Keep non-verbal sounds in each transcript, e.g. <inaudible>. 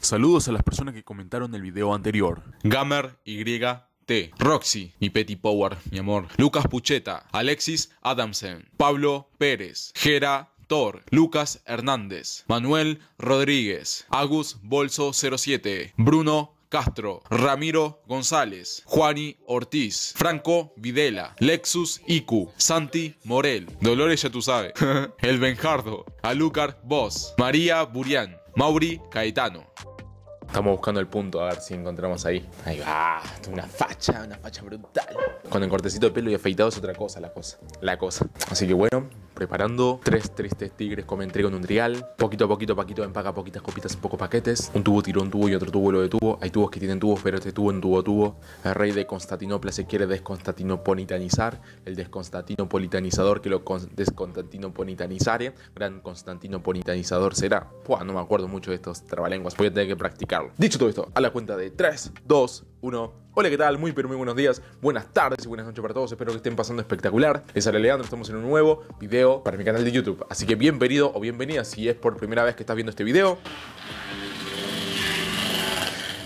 Saludos a las personas que comentaron el video anterior. Gamer YT, Roxy, mi Petty Power, mi amor, Lucas Pucheta, Alexis Adamsen, Pablo Pérez, Gera Thor, Lucas Hernández, Manuel Rodríguez, Agus Bolso 07, Bruno Castro, Ramiro González, Juani Ortiz, Franco Videla, Lexus Iku, Santi Morel, Dolores ya tú sabes, <laughs> El Benjardo, Alúcar Boss, María Burián, Mauri Caetano. Estamos buscando el punto, a ver si encontramos ahí. Ahí va, una facha, una facha brutal. Con el cortecito de pelo y afeitado es otra cosa la cosa, la cosa. Así que bueno, preparando. Tres tristes tigres comen trigo en un trial, Poquito a poquito, paquito empaca poquitas copitas en pocos paquetes. Un tubo tiró un tubo y otro tubo lo tubo. Hay tubos que tienen tubos, pero este tubo en tubo tubo. El rey de Constantinopla se quiere desconstantinopolitanizar. El desconstantinopolitanizador que lo desconstantinopolitanizare. Gran constantinopolitanizador será. Pua, no me acuerdo mucho de estos trabalenguas. Voy a tener que practicarlo. Dicho todo esto, a la cuenta de 3, 2, Hola, ¿qué tal? Muy, pero muy buenos días, buenas tardes y buenas noches para todos. Espero que estén pasando espectacular. Les sale Leandro, estamos en un nuevo video para mi canal de YouTube. Así que bienvenido o bienvenida si es por primera vez que estás viendo este video.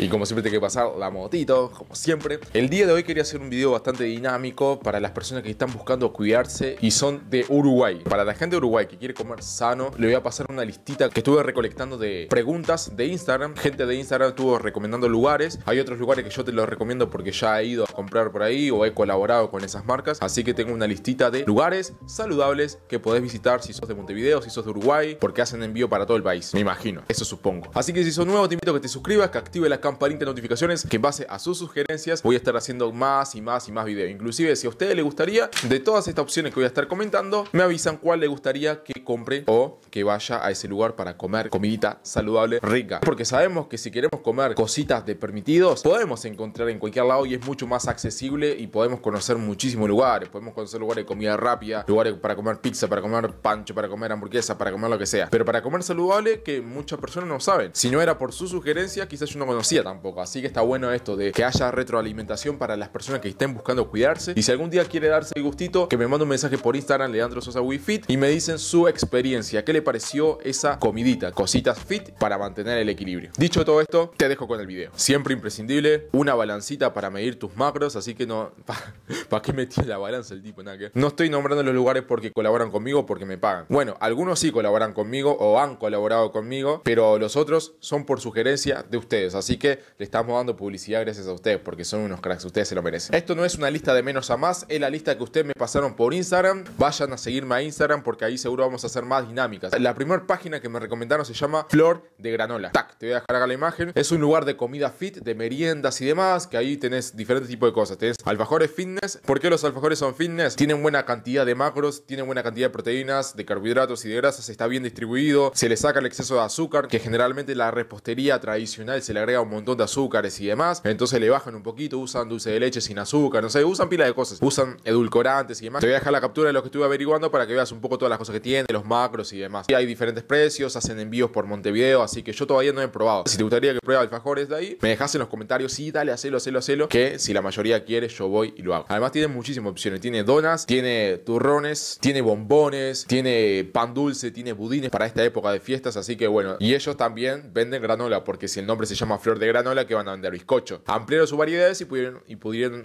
Y como siempre te que pasar la motito, como siempre. El día de hoy quería hacer un video bastante dinámico para las personas que están buscando cuidarse y son de Uruguay. Para la gente de Uruguay que quiere comer sano, le voy a pasar una listita que estuve recolectando de preguntas de Instagram. Gente de Instagram estuvo recomendando lugares. Hay otros lugares que yo te los recomiendo porque ya he ido a comprar por ahí o he colaborado con esas marcas. Así que tengo una listita de lugares saludables que podés visitar si sos de Montevideo, si sos de Uruguay, porque hacen envío para todo el país. Me imagino, eso supongo. Así que si sos nuevo, te invito a que te suscribas, que active la campana para de notificaciones que en base a sus sugerencias voy a estar haciendo más y más y más videos. Inclusive si a ustedes les gustaría, de todas estas opciones que voy a estar comentando, me avisan cuál les gustaría que compre o que vaya a ese lugar para comer comidita saludable rica. Porque sabemos que si queremos comer cositas de permitidos, podemos encontrar en cualquier lado y es mucho más accesible y podemos conocer muchísimos lugares. Podemos conocer lugares de comida rápida, lugares para comer pizza, para comer pancho, para comer hamburguesa, para comer lo que sea. Pero para comer saludable que muchas personas no saben. Si no era por sus sugerencias quizás yo no conocía tampoco. Así que está bueno esto de que haya retroalimentación para las personas que estén buscando cuidarse. Y si algún día quiere darse el gustito, que me mande un mensaje por Instagram, Leandro Sosa y me dicen su experiencia. ¿Qué le pareció esa comidita? Cositas fit para mantener el equilibrio. Dicho todo esto, te dejo con el video. Siempre imprescindible, una balancita para medir tus macros, así que no... <laughs> ¿Para pa qué metí la balanza el tipo? Nada No estoy nombrando los lugares porque colaboran conmigo, porque me pagan. Bueno, algunos sí colaboran conmigo o han colaborado conmigo, pero los otros son por sugerencia de ustedes. Así que le estamos dando publicidad gracias a ustedes, porque son unos cracks, ustedes se lo merecen. Esto no es una lista de menos a más, es la lista que ustedes me pasaron por Instagram. Vayan a seguirme a Instagram porque ahí seguro vamos a hacer más dinámicas. La primera página que me recomendaron se llama Flor de Granola. Tac, te voy a dejar acá la imagen. Es un lugar de comida fit, de meriendas y demás, que ahí tenés diferentes tipos de cosas. Tenés alfajores fitness. ¿Por qué los alfajores son fitness? Tienen buena cantidad de macros, tienen buena cantidad de proteínas, de carbohidratos y de grasas, está bien distribuido, se le saca el exceso de azúcar, que generalmente la repostería tradicional se le agrega un montón de azúcares y demás. Entonces le bajan un poquito, usan dulce de leche sin azúcar, no sé, usan pila de cosas, usan edulcorantes y demás. Te voy a dejar la captura de lo que estuve averiguando para que veas un poco todas las cosas que tiene, los macros y demás. Y hay diferentes precios, hacen envíos por Montevideo, así que yo todavía no he probado. Si te gustaría que pruebe alfajores de ahí, me dejas en los comentarios, y dale, hacelo, hacelo, hacelo, que si la mayoría quiere, yo voy y lo hago. Además tiene muchísimas opciones, tiene donas, tiene turrones, tiene bombones, tiene pan dulce, tiene budines para esta época de fiestas, así que bueno, y ellos también venden granola, porque si el nombre se llama Flor de de granola que van a vender bizcocho. Ampliaron sus variedades y pudieron, y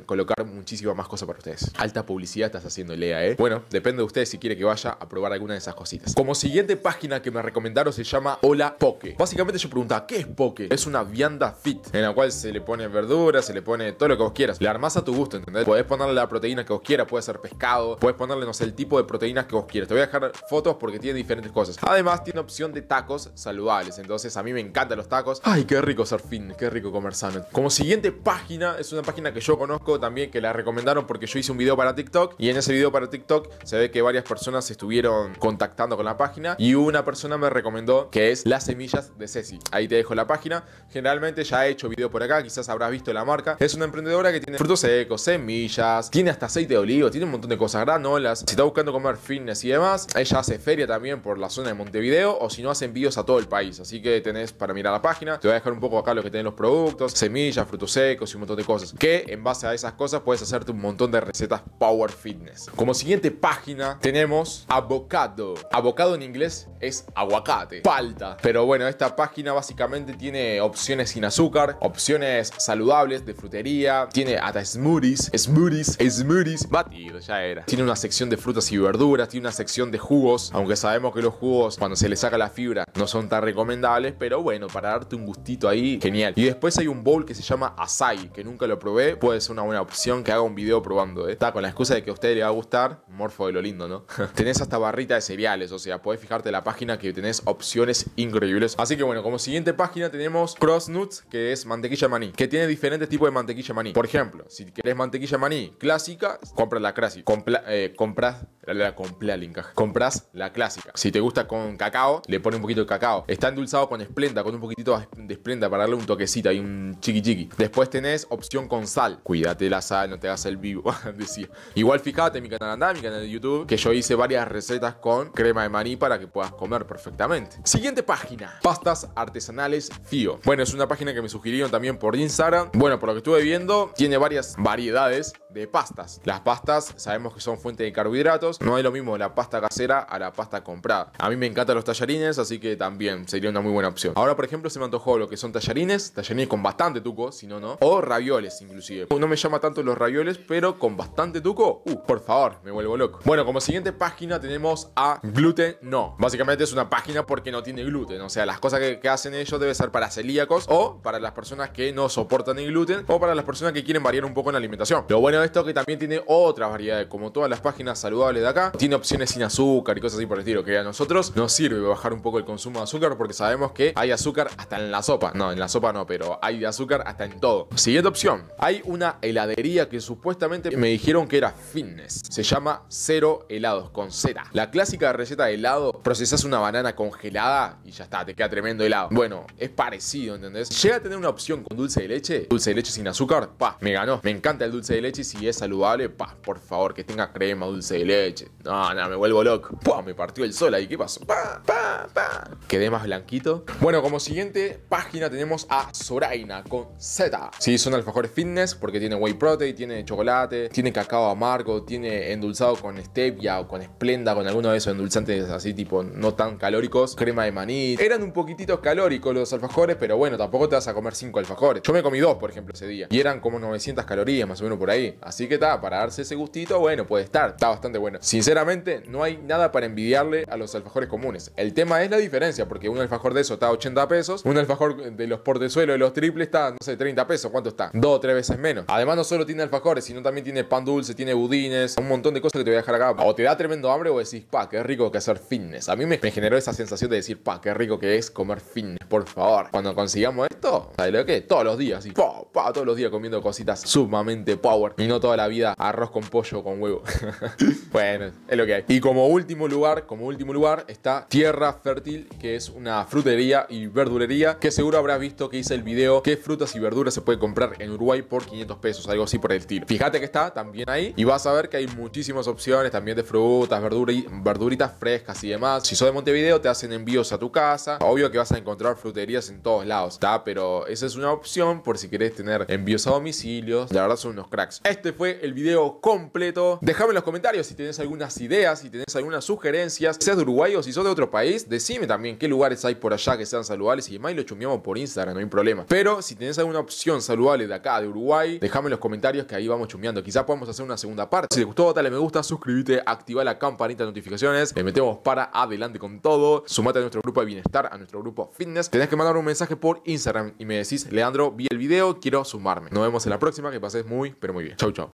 colocar muchísimas más cosas para ustedes. Alta publicidad estás haciendo, Lea, ¿eh? Bueno, depende de ustedes si quiere que vaya a probar alguna de esas cositas. Como siguiente página que me recomendaron se llama Hola Poke. Básicamente yo preguntaba, ¿qué es Poke? Es una vianda fit, en la cual se le pone verduras, se le pone todo lo que vos quieras. La armás a tu gusto, ¿entendés? Podés ponerle la proteína que vos quieras, puede ser pescado, puedes ponerle, no sé, el tipo de proteínas que vos quieras. Te voy a dejar fotos porque tiene diferentes cosas. Además, tiene opción de tacos saludables. Entonces, a mí me encantan los tacos. Ay, qué rico ser fin qué rico comer salmon Como siguiente página, es una página que yo conozco también, que la recomendaron porque yo hice un video para TikTok y en ese video para TikTok se ve que varias personas estuvieron contactando con la página y una persona me recomendó que es Las Semillas de Ceci. Ahí te dejo la página. Generalmente ya he hecho video por acá, quizás habrás visto la marca. Es una emprendedora que tiene frutos secos, semillas, tiene hasta aceite de olivo, tiene un montón de cosas granolas. Si está buscando comer fitness y demás, ella hace feria también por la zona de Montevideo o si no hace envíos a todo el país. Así que tenés para mirar la página. Te voy a dejar un poco acá lo que tenés los productos, semillas, frutos secos y un montón de cosas. Que en base a esas cosas puedes hacerte un montón de recetas Power Fitness. Como siguiente página tenemos avocado. Avocado en inglés es aguacate, palta. Pero bueno, esta página básicamente tiene opciones sin azúcar, opciones saludables de frutería, tiene hasta smoothies, smoothies, smoothies, batido, ya era. Tiene una sección de frutas y verduras, tiene una sección de jugos, aunque sabemos que los jugos cuando se le saca la fibra no son tan recomendables, pero bueno, para darte un gustito ahí, genial. Y después hay un bowl que se llama Asai, que nunca lo probé. Puede ser una buena opción que haga un video probando, ¿eh? Está con la excusa de que a usted le va a gustar. Morfo de lo lindo, ¿no? <laughs> tenés hasta barrita de cereales, o sea, podés fijarte en la página que tenés opciones increíbles. Así que bueno, como siguiente página tenemos Crossnuts, que es mantequilla maní, que tiene diferentes tipos de mantequilla maní. Por ejemplo, si querés mantequilla maní clásica, compra la clásica. Eh, compra, la completa al Compras la clásica. Si te gusta con cacao, le pone un poquito de cacao. Está endulzado con esplenda, con un poquitito de esplenda para darle un toquecito y un chiqui chiqui. Después tenés opción con sal. Cuídate la sal, no te hagas el vivo, <laughs> decía. Igual fíjate en mi canal andá, mi canal de YouTube, que yo hice varias recetas con crema de maní para que puedas comer perfectamente. Siguiente página. Pastas artesanales Fío. Bueno, es una página que me sugirieron también por Instagram. Bueno, por lo que estuve viendo, tiene varias variedades de pastas. Las pastas sabemos que son fuente de carbohidratos no hay lo mismo la pasta casera a la pasta comprada. A mí me encantan los tallarines, así que también sería una muy buena opción. Ahora, por ejemplo, se me antojó lo que son tallarines, tallarines con bastante tuco, si no, no, o ravioles inclusive. No me llama tanto los ravioles, pero con bastante tuco, uh, por favor, me vuelvo loco. Bueno, como siguiente página tenemos a Gluten No. Básicamente es una página porque no tiene gluten, o sea, las cosas que, hacen ellos deben ser para celíacos o para las personas que no soportan el gluten o para las personas que quieren variar un poco en la alimentación. Lo bueno de esto es que también tiene otras variedades, como todas las páginas saludables de acá. Tiene opciones sin azúcar y cosas así por el estilo, que a nosotros nos sirve bajar un poco el consumo de azúcar porque sabemos que hay azúcar hasta en la sopa. No, en la sopa no, pero hay azúcar hasta en todo. Siguiente opción. Hay una heladería que supuestamente me dijeron que era fitness. Se llama Cero Helados con cera La clásica receta de helado, procesas una banana congelada y ya está, te queda tremendo helado. Bueno, es parecido, ¿entendés? Llega a tener una opción con dulce de leche, dulce de leche sin azúcar, pa, me ganó. Me encanta el dulce de leche y si es saludable, pa, por favor, que tenga crema, dulce de leche no, no, me vuelvo loco. Me partió el sol ahí. ¿Qué pasó? ¡Pa, pa, pa! Quedé más blanquito. Bueno, como siguiente página tenemos a Soraina con Z. Sí, son alfajores fitness porque tiene whey protein, tiene chocolate, tiene cacao amargo, tiene endulzado con stevia o con esplenda, con alguno de esos endulzantes así tipo no tan calóricos, crema de maní. Eran un poquitito calóricos los alfajores, pero bueno, tampoco te vas a comer 5 alfajores. Yo me comí dos, por ejemplo, ese día y eran como 900 calorías más o menos por ahí. Así que está, para darse ese gustito, bueno, puede estar. Está bastante bueno. Sinceramente, no hay nada para envidiarle a los alfajores comunes. El tema es la diferencia, porque un alfajor de eso está a 80 pesos, un alfajor de los portezuelos de los triples está, no sé, 30 pesos. ¿Cuánto está? Dos o tres veces menos. Además, no solo tiene alfajores, sino también tiene pan dulce, tiene budines, un montón de cosas que te voy a dejar acá. O te da tremendo hambre o decís, pa, qué rico que hacer fitness. A mí me generó esa sensación de decir, pa, qué rico que es comer fitness, por favor. Cuando consigamos esto, ¿sabes lo que? Todos los días, así, pa, pa, todos los días comiendo cositas sumamente power y no toda la vida arroz con pollo con huevo. <laughs> bueno es lo que hay. Y como último lugar, como último lugar, está Tierra Fértil, que es una frutería y verdulería que seguro habrás visto que hice el video qué frutas y verduras se puede comprar en Uruguay por 500 pesos, algo así por el estilo. Fíjate que está también ahí y vas a ver que hay muchísimas opciones también de frutas, y verduritas frescas y demás. Si sos de Montevideo te hacen envíos a tu casa. Obvio que vas a encontrar fruterías en todos lados, ¿está? Pero esa es una opción por si querés tener envíos a domicilios. La verdad son unos cracks. Este fue el video completo. Déjame en los comentarios si tienes algunas ideas, si tenés algunas sugerencias, seas de Uruguay o si sos de otro país, decime también qué lugares hay por allá que sean saludables y demás y lo chumeamos por Instagram, no hay problema. Pero si tenés alguna opción saludable de acá, de Uruguay, déjame en los comentarios que ahí vamos chumeando. Quizás podemos hacer una segunda parte. Si te gustó, dale me gusta, suscríbete, activa la campanita de notificaciones, le metemos para adelante con todo, sumate a nuestro grupo de bienestar, a nuestro grupo fitness. Tenés que mandar un mensaje por Instagram y me decís, Leandro, vi el video, quiero sumarme. Nos vemos en la próxima, que pases muy, pero muy bien. Chau, chau.